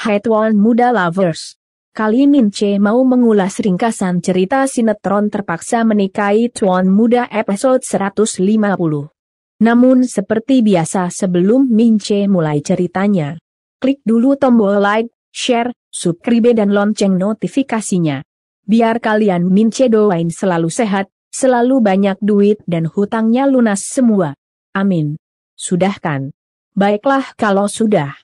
Hai tuan Muda Lovers. Kali Min C mau mengulas ringkasan cerita sinetron terpaksa menikahi Tuan Muda episode 150. Namun seperti biasa sebelum Min C mulai ceritanya, klik dulu tombol like, share, subscribe dan lonceng notifikasinya. Biar kalian Min C doain selalu sehat, selalu banyak duit dan hutangnya lunas semua. Amin. Sudah kan? Baiklah kalau sudah.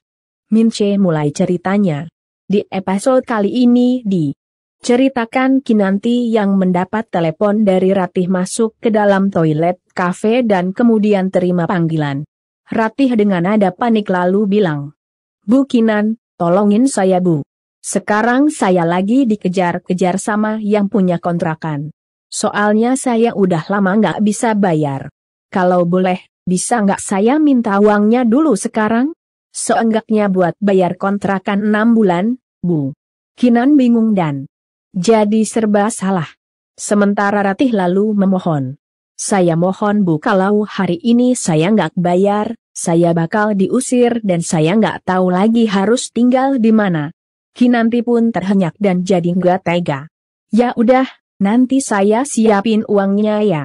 Min Che mulai ceritanya. Di episode kali ini di Ceritakan Kinanti yang mendapat telepon dari Ratih masuk ke dalam toilet kafe dan kemudian terima panggilan. Ratih dengan nada panik lalu bilang, Bu Kinan, tolongin saya Bu. Sekarang saya lagi dikejar-kejar sama yang punya kontrakan. Soalnya saya udah lama nggak bisa bayar. Kalau boleh, bisa nggak saya minta uangnya dulu sekarang? seenggaknya buat bayar kontrakan enam bulan, Bu. Kinan bingung dan jadi serba salah. Sementara Ratih lalu memohon. Saya mohon Bu kalau hari ini saya nggak bayar, saya bakal diusir dan saya nggak tahu lagi harus tinggal di mana. Kinanti pun terhenyak dan jadi nggak tega. Ya udah, nanti saya siapin uangnya ya.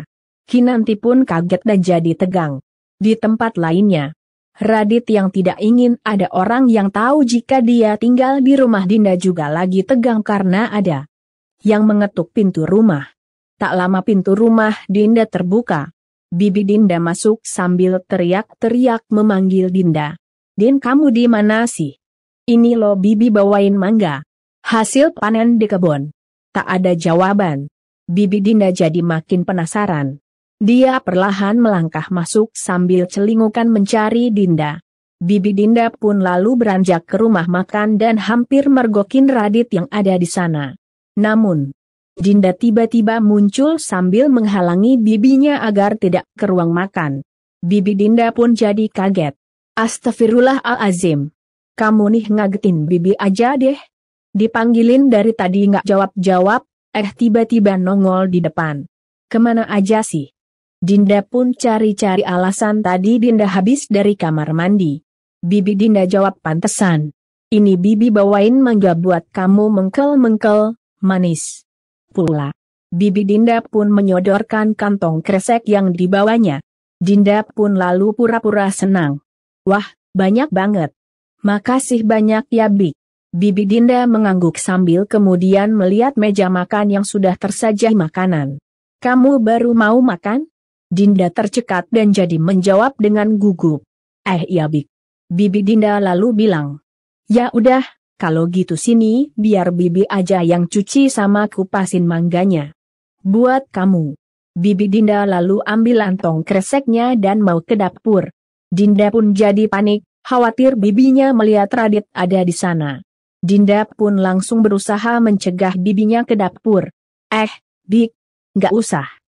Kinanti pun kaget dan jadi tegang. Di tempat lainnya, Radit yang tidak ingin ada orang yang tahu jika dia tinggal di rumah Dinda juga lagi tegang karena ada yang mengetuk pintu rumah. Tak lama pintu rumah Dinda terbuka. Bibi Dinda masuk sambil teriak-teriak memanggil Dinda. Din kamu di mana sih? Ini lo Bibi bawain mangga. Hasil panen di kebun. Tak ada jawaban. Bibi Dinda jadi makin penasaran. Dia perlahan melangkah masuk sambil celingukan mencari Dinda. Bibi Dinda pun lalu beranjak ke rumah makan dan hampir mergokin Radit yang ada di sana. Namun, Dinda tiba-tiba muncul sambil menghalangi bibinya agar tidak ke ruang makan. Bibi Dinda pun jadi kaget. al-azim. Kamu nih ngagetin bibi aja deh. Dipanggilin dari tadi nggak jawab-jawab, eh tiba-tiba nongol di depan. Kemana aja sih? Dinda pun cari-cari alasan tadi Dinda habis dari kamar mandi. Bibi Dinda jawab pantesan. Ini Bibi bawain mangga buat kamu mengkel-mengkel, manis. Pula. Bibi Dinda pun menyodorkan kantong kresek yang dibawanya. Dinda pun lalu pura-pura senang. Wah, banyak banget. Makasih banyak ya Bi. Bibi Dinda mengangguk sambil kemudian melihat meja makan yang sudah tersaji makanan. Kamu baru mau makan? Dinda tercekat dan jadi menjawab dengan gugup. Eh iya Bik. Bibi Dinda lalu bilang. Ya udah, kalau gitu sini biar Bibi aja yang cuci sama kupasin mangganya. Buat kamu. Bibi Dinda lalu ambil antong kreseknya dan mau ke dapur. Dinda pun jadi panik, khawatir bibinya melihat Radit ada di sana. Dinda pun langsung berusaha mencegah bibinya ke dapur. Eh, bik, gak usah.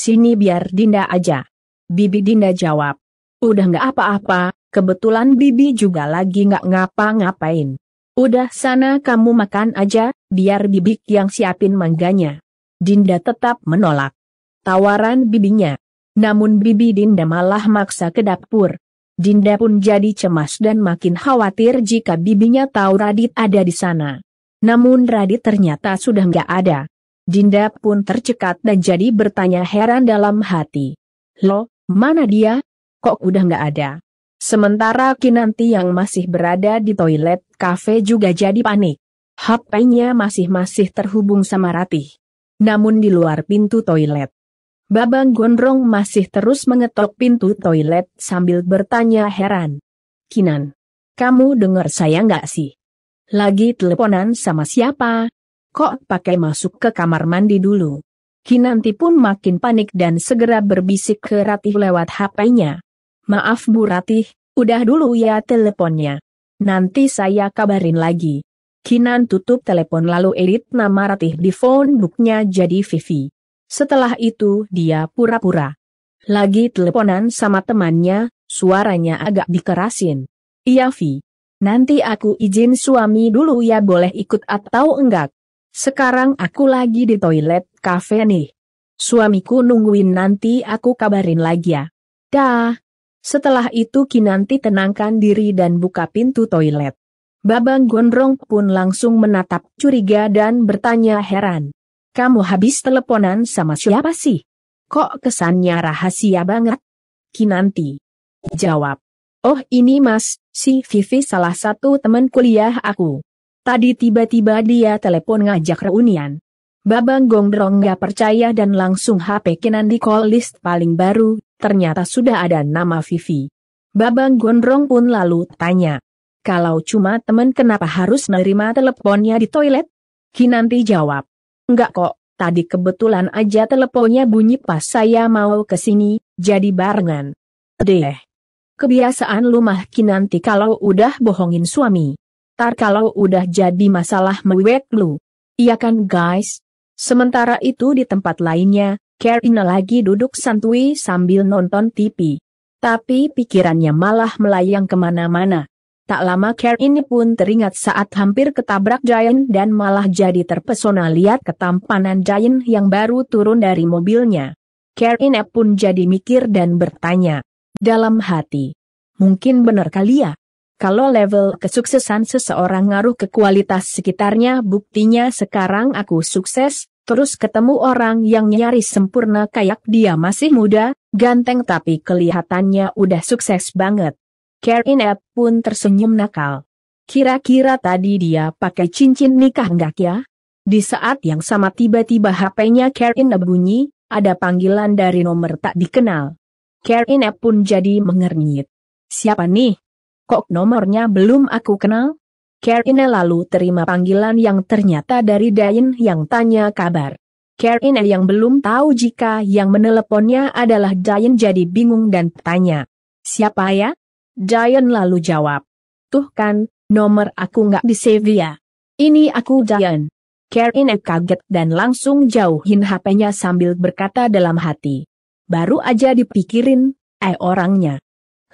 Sini biar Dinda aja. Bibi Dinda jawab. Udah nggak apa-apa, kebetulan Bibi juga lagi nggak ngapa-ngapain. Udah sana kamu makan aja, biar Bibi yang siapin mangganya. Dinda tetap menolak tawaran bibinya. Namun bibi Dinda malah maksa ke dapur. Dinda pun jadi cemas dan makin khawatir jika bibinya tahu Radit ada di sana. Namun Radit ternyata sudah nggak ada. Dinda pun tercekat dan jadi bertanya heran dalam hati. Lo, mana dia? Kok udah nggak ada? Sementara Kinanti yang masih berada di toilet kafe juga jadi panik. HP-nya masih-masih terhubung sama Ratih. Namun di luar pintu toilet. Babang Gondrong masih terus mengetok pintu toilet sambil bertanya heran. Kinan, kamu dengar saya nggak sih? Lagi teleponan sama siapa? Kok pakai masuk ke kamar mandi dulu? Kinanti pun makin panik dan segera berbisik ke Ratih lewat HP-nya. Maaf Bu Ratih, udah dulu ya teleponnya. Nanti saya kabarin lagi. Kinan tutup telepon lalu edit nama Ratih di phone buknya jadi Vivi. Setelah itu dia pura-pura. Lagi teleponan sama temannya, suaranya agak dikerasin. Iya Vi. Nanti aku izin suami dulu ya boleh ikut atau enggak. Sekarang aku lagi di toilet kafe nih. Suamiku nungguin nanti aku kabarin lagi ya. Dah. Setelah itu Kinanti tenangkan diri dan buka pintu toilet. Babang Gondrong pun langsung menatap curiga dan bertanya heran. Kamu habis teleponan sama siapa sih? Kok kesannya rahasia banget? Kinanti. Jawab. Oh ini mas, si Vivi salah satu teman kuliah aku. Tadi tiba-tiba dia telepon ngajak reunian. Babang Gondrong gak percaya dan langsung HP Kinanti di call list paling baru, ternyata sudah ada nama Vivi. Babang Gondrong pun lalu tanya. Kalau cuma temen kenapa harus nerima teleponnya di toilet? Kinanti jawab. Enggak kok, tadi kebetulan aja teleponnya bunyi pas saya mau ke sini, jadi barengan. Deh. Kebiasaan lumah Kinanti kalau udah bohongin suami ntar kalau udah jadi masalah mewek lu. Iya kan guys? Sementara itu di tempat lainnya, Karina lagi duduk santui sambil nonton TV. Tapi pikirannya malah melayang kemana-mana. Tak lama Karina pun teringat saat hampir ketabrak Giant dan malah jadi terpesona lihat ketampanan Giant yang baru turun dari mobilnya. Karina pun jadi mikir dan bertanya. Dalam hati. Mungkin benar kali ya? Kalau level kesuksesan seseorang ngaruh ke kualitas sekitarnya buktinya sekarang aku sukses, terus ketemu orang yang nyaris sempurna kayak dia masih muda, ganteng tapi kelihatannya udah sukses banget. Karen App pun tersenyum nakal. Kira-kira tadi dia pakai cincin nikah enggak ya? Di saat yang sama tiba-tiba HP-nya Karen App bunyi, ada panggilan dari nomor tak dikenal. Karen App pun jadi mengernyit. Siapa nih? Kok nomornya belum aku kenal? Karine lalu terima panggilan yang ternyata dari Dain yang tanya kabar. Karine yang belum tahu jika yang meneleponnya adalah Dain jadi bingung dan tanya. Siapa ya? Dain lalu jawab. Tuh kan, nomor aku nggak di ya. Ini aku Dain. Karine kaget dan langsung jauhin HP-nya sambil berkata dalam hati. Baru aja dipikirin, eh orangnya.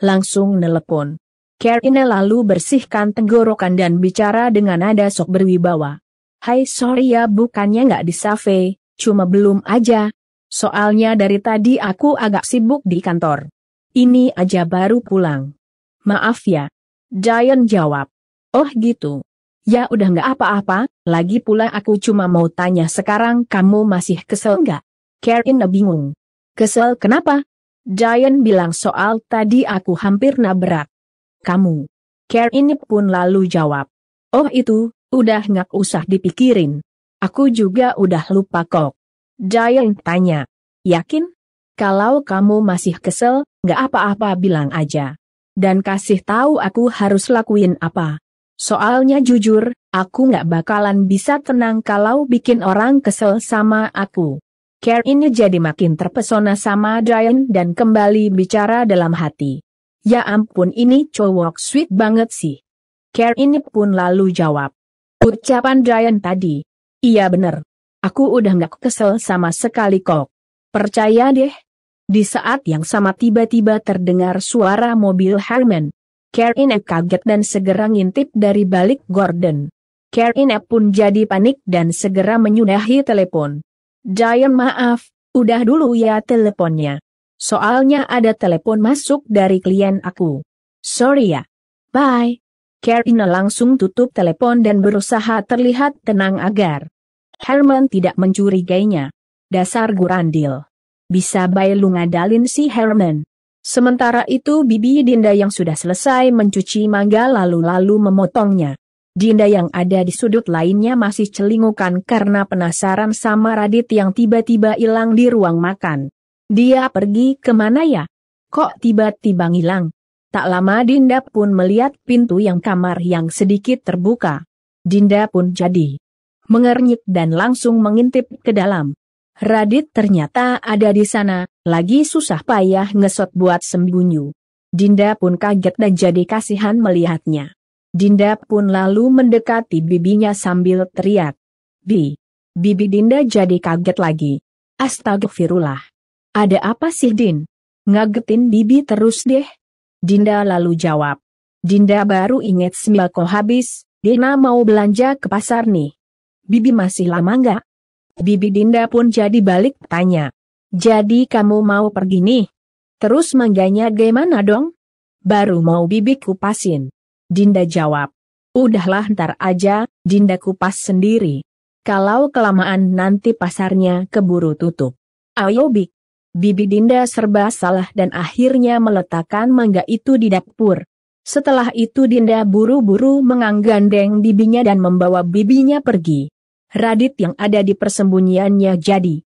Langsung nelepon. Karine lalu bersihkan tenggorokan dan bicara dengan nada sok berwibawa. Hai sorry ya bukannya nggak disave, cuma belum aja. Soalnya dari tadi aku agak sibuk di kantor. Ini aja baru pulang. Maaf ya. Dian jawab. Oh gitu. Ya udah nggak apa-apa, lagi pula aku cuma mau tanya sekarang kamu masih kesel nggak? Karina bingung. Kesel kenapa? Dian bilang soal tadi aku hampir nabrak kamu. Care ini pun lalu jawab. Oh itu, udah nggak usah dipikirin. Aku juga udah lupa kok. Giant tanya. Yakin? Kalau kamu masih kesel, nggak apa-apa bilang aja. Dan kasih tahu aku harus lakuin apa. Soalnya jujur, aku nggak bakalan bisa tenang kalau bikin orang kesel sama aku. Care ini jadi makin terpesona sama Giant dan kembali bicara dalam hati. Ya ampun ini cowok sweet banget sih. Care ini pun lalu jawab. Ucapan Brian tadi. Iya bener. Aku udah gak kesel sama sekali kok. Percaya deh. Di saat yang sama tiba-tiba terdengar suara mobil Herman. Karine kaget dan segera ngintip dari balik Gordon. Karine pun jadi panik dan segera menyudahi telepon. Diane maaf, udah dulu ya teleponnya. Soalnya ada telepon masuk dari klien aku. Sorry ya. Bye. Karina langsung tutup telepon dan berusaha terlihat tenang agar Herman tidak mencurigainya. Dasar gurandil. Bisa bayi lu ngadalin si Herman. Sementara itu Bibi Dinda yang sudah selesai mencuci mangga lalu-lalu memotongnya. Dinda yang ada di sudut lainnya masih celingukan karena penasaran sama Radit yang tiba-tiba hilang di ruang makan. Dia pergi kemana ya? Kok tiba-tiba ngilang? Tak lama Dinda pun melihat pintu yang kamar yang sedikit terbuka. Dinda pun jadi mengernyit dan langsung mengintip ke dalam. Radit ternyata ada di sana, lagi susah payah ngesot buat sembunyi. Dinda pun kaget dan jadi kasihan melihatnya. Dinda pun lalu mendekati bibinya sambil teriak. Bi. Bibi Dinda jadi kaget lagi. Astagfirullah. Ada apa sih Din? Ngagetin Bibi terus deh. Dinda lalu jawab. Dinda baru ingat sembako habis, Dina mau belanja ke pasar nih. Bibi masih lama nggak? Bibi Dinda pun jadi balik tanya. Jadi kamu mau pergi nih? Terus mangganya gimana dong? Baru mau Bibi kupasin. Dinda jawab. Udahlah ntar aja, Dinda kupas sendiri. Kalau kelamaan nanti pasarnya keburu tutup. Ayo Bik. Bibi Dinda serba salah dan akhirnya meletakkan mangga itu di dapur. Setelah itu Dinda buru-buru menganggandeng bibinya dan membawa bibinya pergi. Radit yang ada di persembunyiannya jadi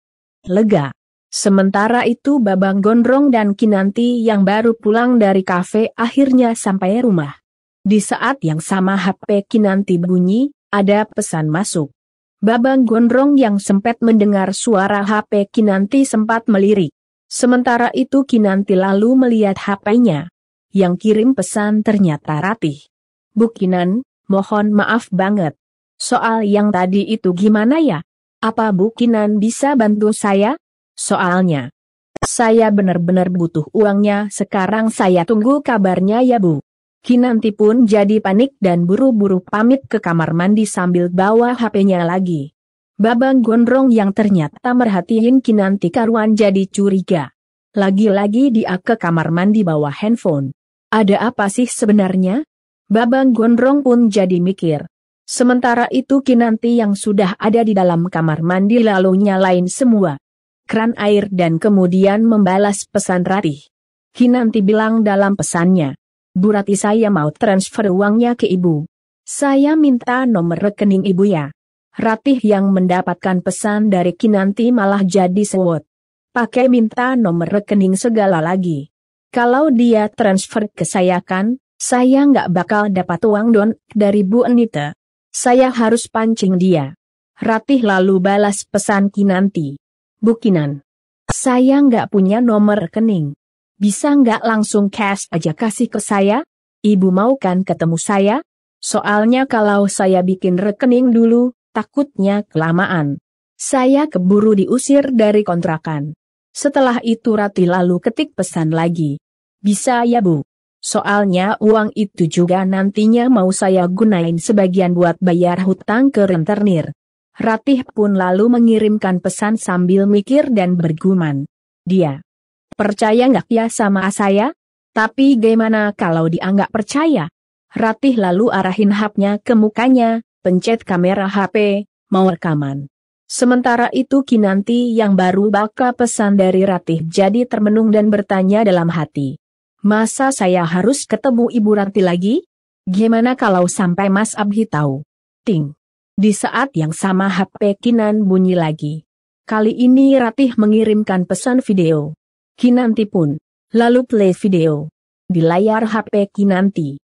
lega. Sementara itu Babang Gondrong dan Kinanti yang baru pulang dari kafe akhirnya sampai rumah. Di saat yang sama HP Kinanti bunyi, ada pesan masuk. Babang Gondrong yang sempat mendengar suara HP Kinanti sempat melirik. Sementara itu Kinanti lalu melihat HP-nya. Yang kirim pesan ternyata Ratih. Bu Kinan, mohon maaf banget. Soal yang tadi itu gimana ya? Apa Bu Kinan bisa bantu saya? Soalnya, saya benar-benar butuh uangnya sekarang saya tunggu kabarnya ya Bu. Kinanti pun jadi panik dan buru-buru pamit ke kamar mandi sambil bawa HP-nya lagi. Babang Gondrong yang ternyata merhatiin Kinanti Karwan jadi curiga. Lagi-lagi dia ke kamar mandi bawa handphone. Ada apa sih sebenarnya? Babang Gondrong pun jadi mikir. Sementara itu Kinanti yang sudah ada di dalam kamar mandi lalu nyalain semua. Keran air dan kemudian membalas pesan Ratih. Kinanti bilang dalam pesannya. Burati saya mau transfer uangnya ke ibu. Saya minta nomor rekening ibu ya. Ratih yang mendapatkan pesan dari Kinanti malah jadi sewot. Pakai minta nomor rekening segala lagi. Kalau dia transfer ke saya kan, saya nggak bakal dapat uang don dari Bu Anita. Saya harus pancing dia. Ratih lalu balas pesan Kinanti. Bu Kinan. Saya nggak punya nomor rekening. Bisa nggak langsung cash aja kasih ke saya? Ibu mau kan ketemu saya? Soalnya kalau saya bikin rekening dulu, Takutnya kelamaan. Saya keburu diusir dari kontrakan. Setelah itu Rati lalu ketik pesan lagi. Bisa ya bu. Soalnya uang itu juga nantinya mau saya gunain sebagian buat bayar hutang ke rentenir. Ratih pun lalu mengirimkan pesan sambil mikir dan berguman. Dia. Percaya nggak ya sama saya? Tapi gimana kalau dianggap percaya? Ratih lalu arahin hapnya ke mukanya, pencet kamera HP, mau rekaman. Sementara itu Kinanti yang baru baka pesan dari Ratih jadi termenung dan bertanya dalam hati. Masa saya harus ketemu Ibu Ranti lagi? Gimana kalau sampai Mas Abhi tahu? Ting. Di saat yang sama HP Kinan bunyi lagi. Kali ini Ratih mengirimkan pesan video. Kinanti pun. Lalu play video. Di layar HP Kinanti.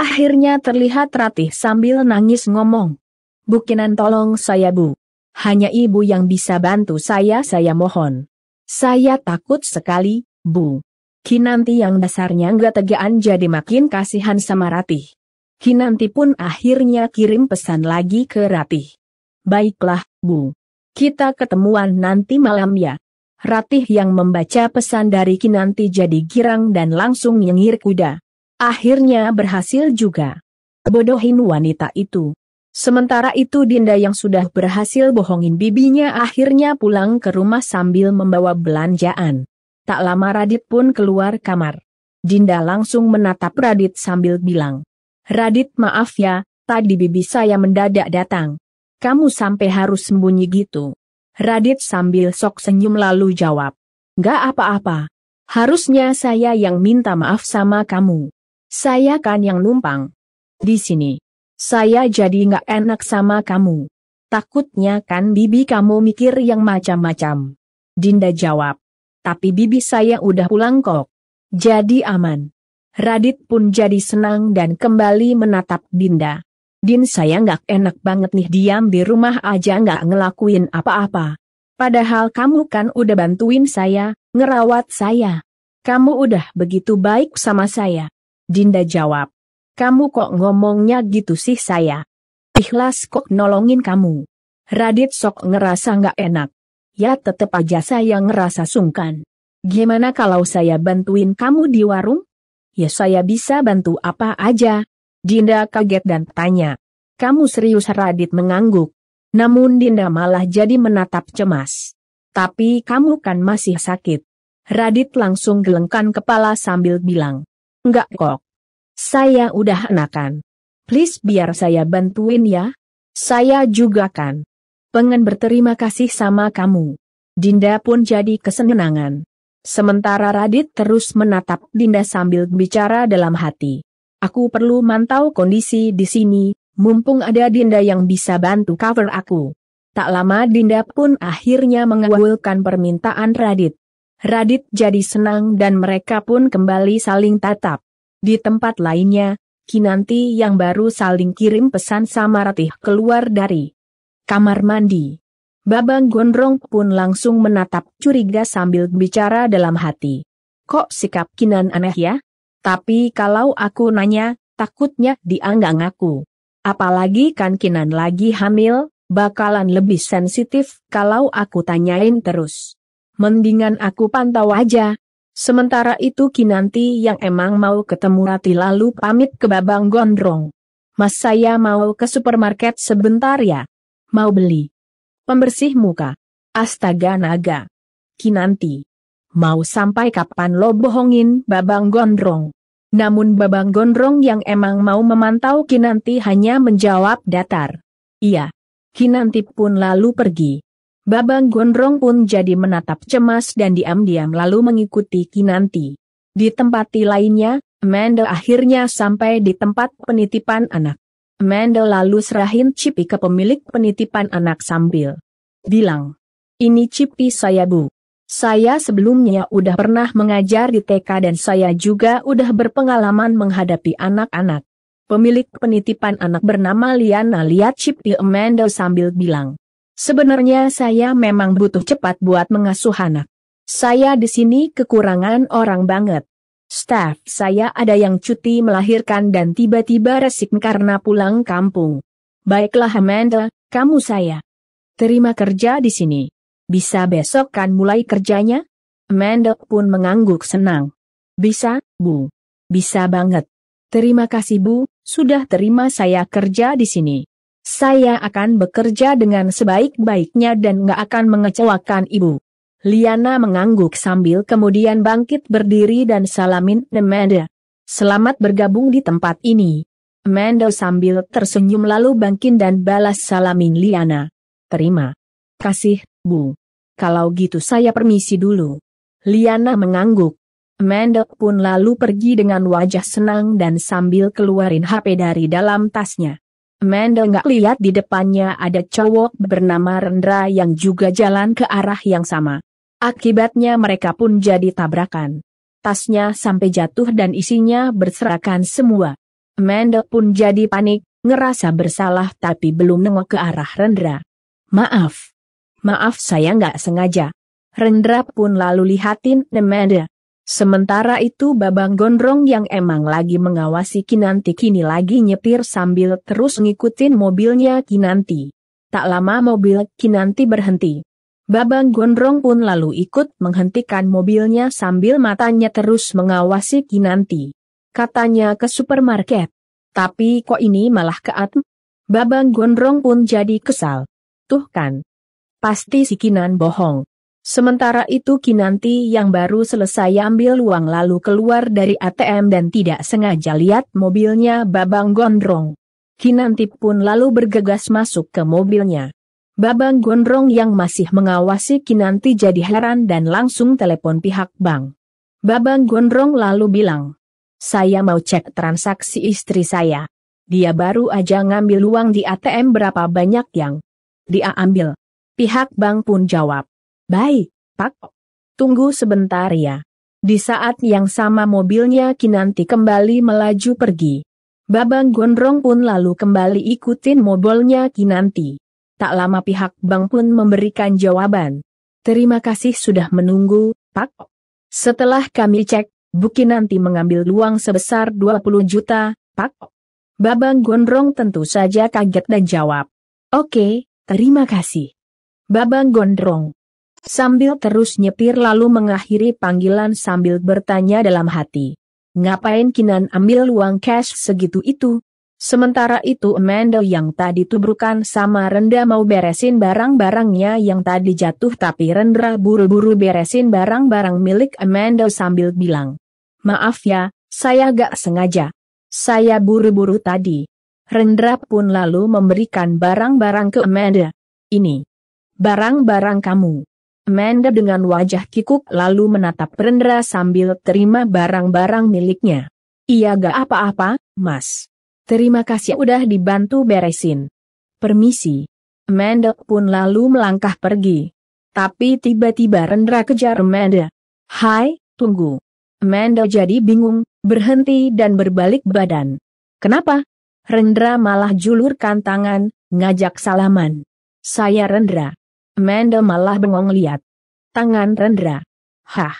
Akhirnya terlihat Ratih sambil nangis ngomong. Bukinan tolong saya bu. Hanya ibu yang bisa bantu saya saya mohon. Saya takut sekali, bu. Kinanti yang dasarnya nggak tegaan jadi makin kasihan sama Ratih. Kinanti pun akhirnya kirim pesan lagi ke Ratih. Baiklah, bu. Kita ketemuan nanti malam ya. Ratih yang membaca pesan dari Kinanti jadi girang dan langsung nyengir kuda. Akhirnya berhasil juga. Bodohin wanita itu. Sementara itu Dinda yang sudah berhasil bohongin bibinya akhirnya pulang ke rumah sambil membawa belanjaan. Tak lama Radit pun keluar kamar. Dinda langsung menatap Radit sambil bilang, Radit maaf ya, tadi bibi saya mendadak datang. Kamu sampai harus sembunyi gitu. Radit sambil sok senyum lalu jawab, Gak apa-apa. Harusnya saya yang minta maaf sama kamu. Saya kan yang numpang. Di sini. Saya jadi nggak enak sama kamu. Takutnya kan bibi kamu mikir yang macam-macam. Dinda jawab. Tapi bibi saya udah pulang kok. Jadi aman. Radit pun jadi senang dan kembali menatap Dinda. Din saya nggak enak banget nih diam di rumah aja nggak ngelakuin apa-apa. Padahal kamu kan udah bantuin saya, ngerawat saya. Kamu udah begitu baik sama saya. Dinda jawab. Kamu kok ngomongnya gitu sih saya? Ikhlas kok nolongin kamu. Radit sok ngerasa nggak enak. Ya tetep aja saya ngerasa sungkan. Gimana kalau saya bantuin kamu di warung? Ya saya bisa bantu apa aja. Dinda kaget dan tanya. Kamu serius Radit mengangguk. Namun Dinda malah jadi menatap cemas. Tapi kamu kan masih sakit. Radit langsung gelengkan kepala sambil bilang. Enggak kok. Saya udah enakan. Please biar saya bantuin ya. Saya juga kan. Pengen berterima kasih sama kamu. Dinda pun jadi kesenangan. Sementara Radit terus menatap Dinda sambil bicara dalam hati. Aku perlu mantau kondisi di sini, mumpung ada Dinda yang bisa bantu cover aku. Tak lama Dinda pun akhirnya mengawulkan permintaan Radit. Radit jadi senang dan mereka pun kembali saling tatap. Di tempat lainnya, Kinanti yang baru saling kirim pesan sama Ratih keluar dari kamar mandi. Babang Gondrong pun langsung menatap curiga sambil bicara dalam hati. Kok sikap Kinan aneh ya? Tapi kalau aku nanya, takutnya dianggap ngaku. Apalagi kan Kinan lagi hamil, bakalan lebih sensitif kalau aku tanyain terus. Mendingan aku pantau aja. Sementara itu Kinanti yang emang mau ketemu Rati lalu pamit ke Babang Gondrong. Mas saya mau ke supermarket sebentar ya. Mau beli. Pembersih muka. Astaga naga. Kinanti. Mau sampai kapan lo bohongin Babang Gondrong? Namun Babang Gondrong yang emang mau memantau Kinanti hanya menjawab datar. Iya. Kinanti pun lalu pergi. Babang Gondrong pun jadi menatap cemas dan diam-diam lalu mengikuti Kinanti. Di tempat lainnya, Mendel akhirnya sampai di tempat penitipan anak. Mendel lalu serahin Cipi ke pemilik penitipan anak sambil bilang, ini Cipi saya bu. Saya sebelumnya udah pernah mengajar di TK dan saya juga udah berpengalaman menghadapi anak-anak. Pemilik penitipan anak bernama Liana lihat Cipi Mendel sambil bilang, Sebenarnya saya memang butuh cepat buat mengasuh anak. Saya di sini kekurangan orang banget. Staff saya ada yang cuti melahirkan dan tiba-tiba resik karena pulang kampung. Baiklah Amanda, kamu saya. Terima kerja di sini. Bisa besok kan mulai kerjanya? Amanda pun mengangguk senang. Bisa, Bu. Bisa banget. Terima kasih Bu, sudah terima saya kerja di sini. Saya akan bekerja dengan sebaik-baiknya dan nggak akan mengecewakan ibu. Liana mengangguk sambil kemudian bangkit berdiri dan salamin Amanda. Selamat bergabung di tempat ini. Amanda sambil tersenyum lalu bangkin dan balas salamin Liana. Terima kasih, Bu. Kalau gitu saya permisi dulu. Liana mengangguk. Amanda pun lalu pergi dengan wajah senang dan sambil keluarin HP dari dalam tasnya. Mendel nggak lihat di depannya ada cowok bernama Rendra yang juga jalan ke arah yang sama. Akibatnya mereka pun jadi tabrakan. Tasnya sampai jatuh dan isinya berserakan semua. Mendel pun jadi panik, ngerasa bersalah tapi belum nengok ke arah Rendra. Maaf. Maaf saya nggak sengaja. Rendra pun lalu lihatin Mendel. Sementara itu Babang Gondrong yang emang lagi mengawasi Kinanti kini lagi nyetir sambil terus ngikutin mobilnya Kinanti. Tak lama mobil Kinanti berhenti. Babang Gondrong pun lalu ikut menghentikan mobilnya sambil matanya terus mengawasi Kinanti. Katanya ke supermarket. Tapi kok ini malah ke Atm? Babang Gondrong pun jadi kesal. Tuh kan. Pasti si Kinan bohong. Sementara itu Kinanti yang baru selesai ambil uang lalu keluar dari ATM dan tidak sengaja lihat mobilnya babang gondrong. Kinanti pun lalu bergegas masuk ke mobilnya. Babang gondrong yang masih mengawasi Kinanti jadi heran dan langsung telepon pihak bank. Babang gondrong lalu bilang, saya mau cek transaksi istri saya. Dia baru aja ngambil uang di ATM berapa banyak yang dia ambil. Pihak bank pun jawab, Baik, Pak. Tunggu sebentar ya. Di saat yang sama mobilnya Kinanti kembali melaju pergi. Babang Gondrong pun lalu kembali ikutin mobilnya Kinanti. Tak lama pihak bank pun memberikan jawaban. Terima kasih sudah menunggu, Pak. Setelah kami cek, Bu Kinanti mengambil uang sebesar 20 juta, Pak. Babang Gondrong tentu saja kaget dan jawab. Oke, terima kasih. Babang Gondrong. Sambil terus nyepir lalu mengakhiri panggilan sambil bertanya dalam hati. Ngapain Kinan ambil uang cash segitu itu? Sementara itu Amanda yang tadi tubrukan sama Rendra mau beresin barang-barangnya yang tadi jatuh tapi Rendra buru-buru beresin barang-barang milik Amanda sambil bilang. Maaf ya, saya gak sengaja. Saya buru-buru tadi. Rendra pun lalu memberikan barang-barang ke Amanda. Ini. Barang-barang kamu. Mende dengan wajah kikuk lalu menatap Rendra sambil terima barang-barang miliknya. Iya gak apa-apa, mas. Terima kasih udah dibantu beresin. Permisi. Mende pun lalu melangkah pergi. Tapi tiba-tiba Rendra kejar Mende. Hai, tunggu. Mende jadi bingung, berhenti dan berbalik badan. Kenapa? Rendra malah julurkan tangan, ngajak salaman. Saya Rendra. Amanda malah bengong lihat. Tangan Rendra. Hah.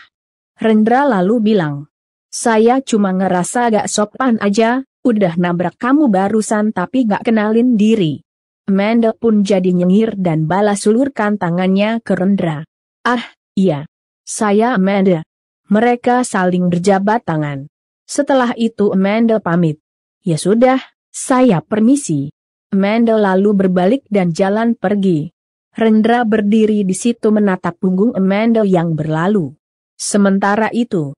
Rendra lalu bilang. Saya cuma ngerasa gak sopan aja, udah nabrak kamu barusan tapi gak kenalin diri. Mendel pun jadi nyengir dan balas ulurkan tangannya ke Rendra. Ah, iya. Saya Mendel. Mereka saling berjabat tangan. Setelah itu Mendel pamit. Ya sudah, saya permisi. Mendel lalu berbalik dan jalan pergi. Rendra berdiri di situ menatap punggung Amanda yang berlalu. Sementara itu,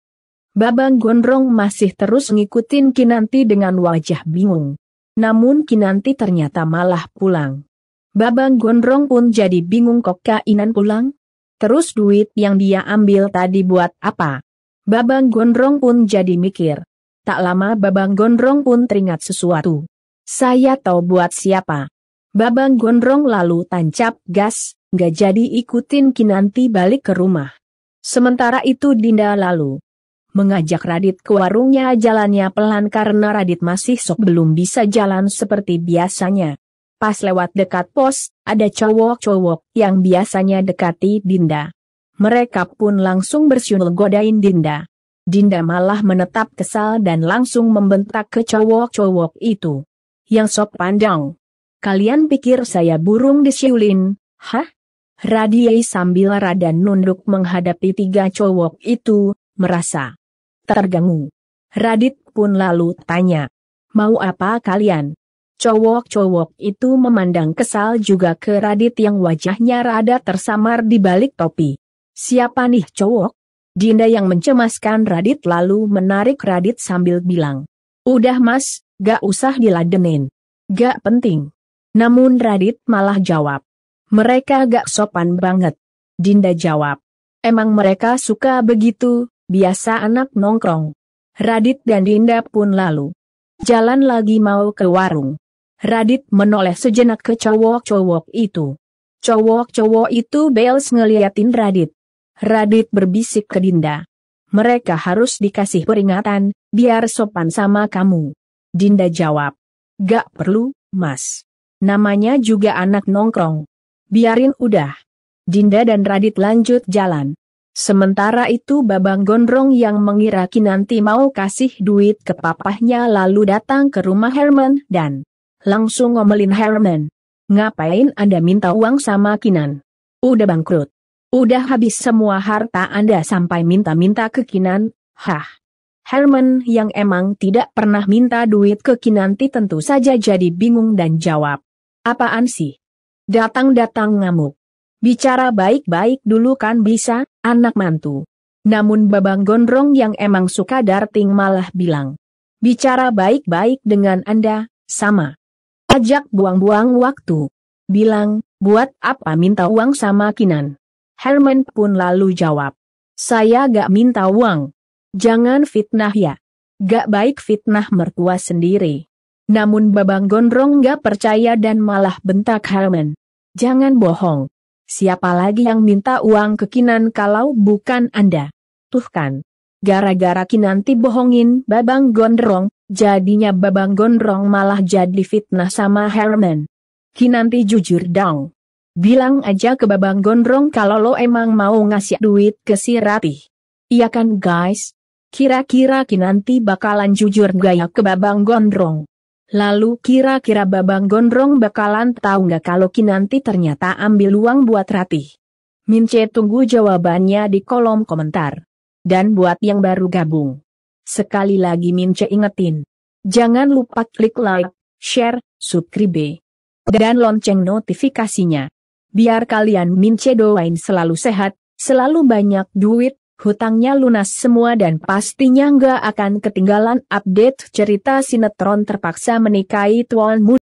Babang Gondrong masih terus ngikutin Kinanti dengan wajah bingung. Namun Kinanti ternyata malah pulang. Babang Gondrong pun jadi bingung kok Kainan pulang? Terus duit yang dia ambil tadi buat apa? Babang Gondrong pun jadi mikir. Tak lama Babang Gondrong pun teringat sesuatu. Saya tahu buat siapa. Babang gondrong lalu tancap gas, gak jadi ikutin Kinanti balik ke rumah. Sementara itu Dinda lalu mengajak Radit ke warungnya jalannya pelan karena Radit masih sok belum bisa jalan seperti biasanya. Pas lewat dekat pos, ada cowok-cowok yang biasanya dekati Dinda. Mereka pun langsung bersyunul godain Dinda. Dinda malah menetap kesal dan langsung membentak ke cowok-cowok itu. Yang sok pandang, Kalian pikir saya burung disiulin, hah? Radiei sambil rada nunduk menghadapi tiga cowok itu, merasa terganggu. Radit pun lalu tanya, mau apa kalian? Cowok-cowok itu memandang kesal juga ke Radit yang wajahnya rada tersamar di balik topi. Siapa nih cowok? Dinda yang mencemaskan Radit lalu menarik Radit sambil bilang, Udah mas, gak usah diladenin. Gak penting. Namun Radit malah jawab. Mereka gak sopan banget. Dinda jawab. Emang mereka suka begitu, biasa anak nongkrong. Radit dan Dinda pun lalu. Jalan lagi mau ke warung. Radit menoleh sejenak ke cowok-cowok itu. Cowok-cowok itu Bales ngeliatin Radit. Radit berbisik ke Dinda. Mereka harus dikasih peringatan, biar sopan sama kamu. Dinda jawab. Gak perlu, mas. Namanya juga anak nongkrong. Biarin udah. Dinda dan Radit lanjut jalan. Sementara itu Babang Gondrong yang mengira Kinanti mau kasih duit ke papahnya lalu datang ke rumah Herman dan langsung ngomelin Herman. Ngapain Anda minta uang sama Kinan? Udah bangkrut. Udah habis semua harta Anda sampai minta-minta ke Kinan, hah. Herman yang emang tidak pernah minta duit ke Kinanti tentu saja jadi bingung dan jawab. Apaan sih? Datang-datang ngamuk. Bicara baik-baik dulu kan bisa, anak mantu. Namun Babang Gondrong yang emang suka darting malah bilang. Bicara baik-baik dengan Anda, sama. Ajak buang-buang waktu. Bilang, buat apa minta uang sama Kinan? Herman pun lalu jawab. Saya gak minta uang. Jangan fitnah ya. Gak baik fitnah mertua sendiri. Namun Babang Gondrong gak percaya dan malah bentak Herman. Jangan bohong. Siapa lagi yang minta uang ke Kinan kalau bukan Anda? Tuh kan. Gara-gara Kinanti bohongin Babang Gondrong, jadinya Babang Gondrong malah jadi fitnah sama Herman. Kinanti jujur dong. Bilang aja ke Babang Gondrong kalau lo emang mau ngasih duit ke si Ratih. Iya kan guys? Kira-kira Kinanti bakalan jujur gaya ke Babang Gondrong. Lalu kira-kira Babang Gondrong bakalan tahu nggak kalau Kinanti ternyata ambil uang buat Ratih? Mince tunggu jawabannya di kolom komentar. Dan buat yang baru gabung. Sekali lagi Mince ingetin. Jangan lupa klik like, share, subscribe. Dan lonceng notifikasinya. Biar kalian Mince doain selalu sehat, selalu banyak duit, hutangnya lunas semua dan pastinya nggak akan ketinggalan update cerita sinetron terpaksa menikahi tuan muda.